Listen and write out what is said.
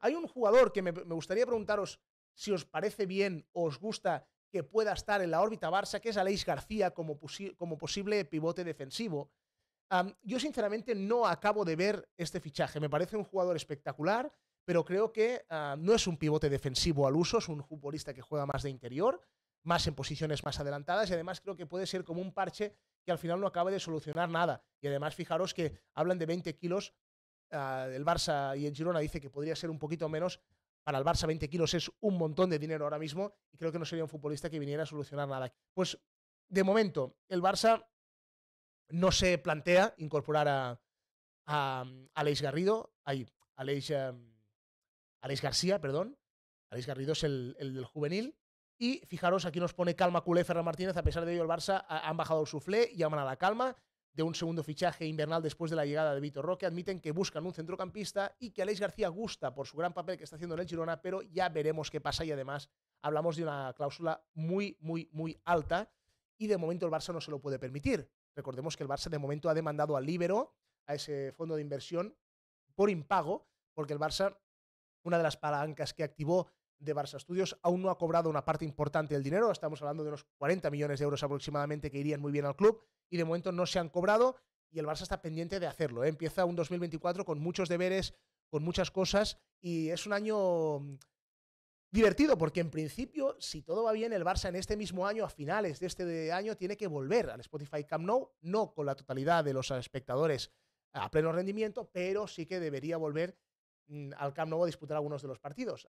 Hay un jugador que me, gustaría preguntaros si os parece bien o os gusta que pueda estar en la órbita Barça, que es Aleix García como, posible pivote defensivo. yo sinceramente no acabo de ver este fichaje. Me parece un jugador espectacular, pero creo que ah, no es un pivote defensivo al uso, es un futbolista que juega más de interior, más en posiciones más adelantadas y además creo que puede ser como un parche que al final no acaba de solucionar nada. Y además fijaros que hablan de 20 kilos Ah, el Barça y el Girona dice que podría ser un poquito menos. Para el Barça 20 kilos es un montón de dinero ahora mismo y creo que no sería un futbolista que viniera a solucionar nada. Pues de momento el Barça no se plantea incorporar a, a, mm, Garrido, ahí, em, García, perdón. Aleix Garrido es el, del juvenil, y fijaros, aquí nos pone calma culé Ferran Martínez, a pesar de ello el Barça han bajado el y llaman a la calma de un segundo fichaje invernal después de la llegada de Vitor Roque, admiten que buscan un centrocampista y que Alex García gusta por su gran papel que está haciendo en el Girona, pero ya veremos qué pasa y además hablamos de una cláusula muy, muy, muy alta y de momento el Barça no se lo puede permitir. Recordemos que el Barça de momento ha demandado al Libero, a ese fondo de inversión, por impago, porque el Barça, una de las palancas que activó de Barça Studios aún no ha cobrado una parte importante del dinero, estamos hablando de unos 40 millones de euros aproximadamente que irían muy bien al club y de momento no se han cobrado y el Barça está pendiente de hacerlo. ¿eh? Empieza un 2024 con muchos deberes, con muchas cosas y es un año mm, divertido porque en principio, si todo va bien, el Barça en este mismo año, a finales de este año, tiene que volver al Spotify Camp Nou, no con la totalidad de los espectadores a pleno rendimiento, pero sí que debería volver mm, al Camp Nou a disputar algunos de los partidos.